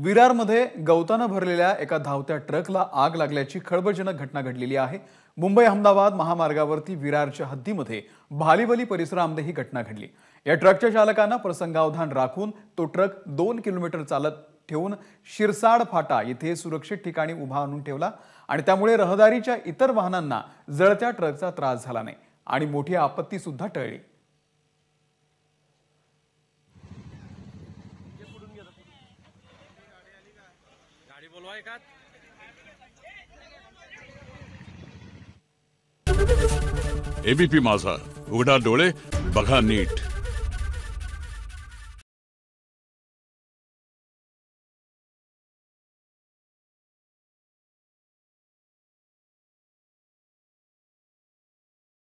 विरारमध्ये गवतानं भरलेल्या एका धावत्या ट्रकला आग लागल्याची खळबळजनक घटना घडलेली आहे मुंबई अहमदाबाद महामार्गावरती विरारच्या हद्दीमध्ये भालीवली परिसरामध्ये ही घटना घडली या ट्रकच्या चालकानं प्रसंगावधान राखून तो ट्रक दोन किलोमीटर चालत ठेवून शिरसाड फाटा येथे सुरक्षित ठिकाणी उभा आणून ठेवला आणि त्यामुळे रहदारीच्या इतर वाहनांना जळत्या ट्रकचा त्रास झाला नाही आणि मोठी आपत्ती सुद्धा टळली गाडी बोलवा एकात एबीपी माझा उघडा डोळे बघा नीट